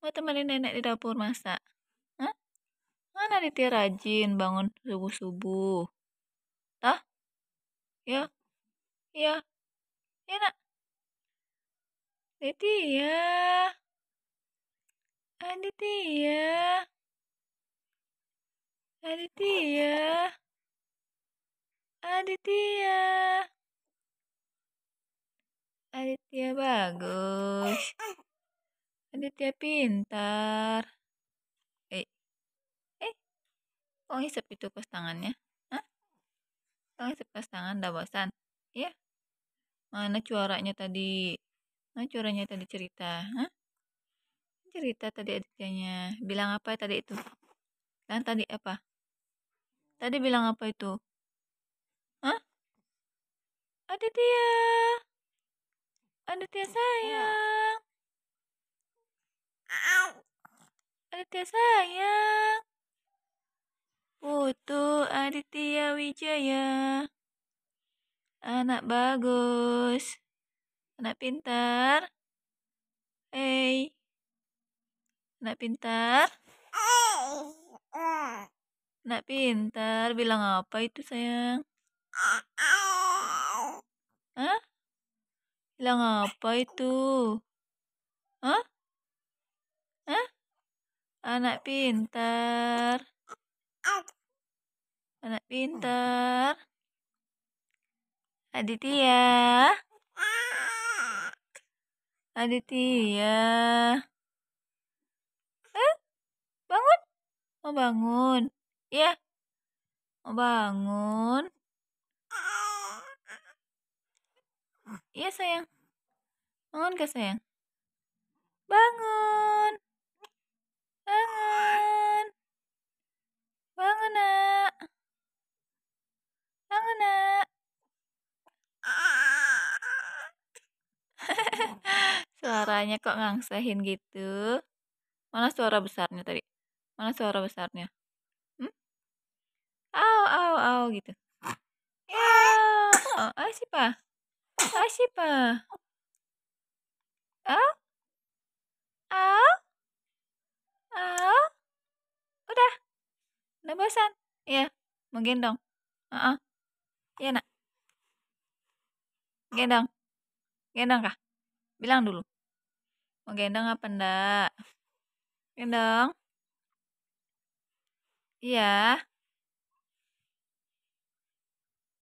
Mau oh, temenin nenek di dapur masak? Hah? Mana Aditya rajin bangun subuh-subuh? Tah? Ya? Ya? Ya nak? Aditya? Aditya? Ah, Aditya? Ah, Aditya. Ah, Aditya bagus. Aditya pintar. Eh. Eh. kok oh, ngisep itu kos tangannya. Hah? kok oh, ngisep kos tangan dah bosan. Iya. Mana juaranya tadi? Mana juaranya tadi cerita? Hah? Cerita tadi Adityanya. Bilang apa tadi itu? Kan tadi apa? Tadi bilang apa itu? Hah? Aditya. Aditya iya. sayang. Aditya sayang. Putu Aditya Wijaya. Anak bagus. Anak pintar. Hei. Anak pintar. Anak pintar bilang apa itu sayang? Hah? Bilang apa itu? Hah? Anak pintar. Anak pintar. Aditya. Aditya. Eh, bangun. Mau bangun. Ya. Mau bangun. Iya sayang. Bangun gak sayang. Bangun, nak. Suaranya kok ngangsahin gitu. Mana suara besarnya tadi? Mana suara besarnya? Hmm? Au, au, au gitu. Ah, oh, Ah, siapa? Ah? Ah? Ah? bosan ya menggendong uh -uh. ya nak gendong gendong kah bilang dulu mau gendong apa ndak gendong iya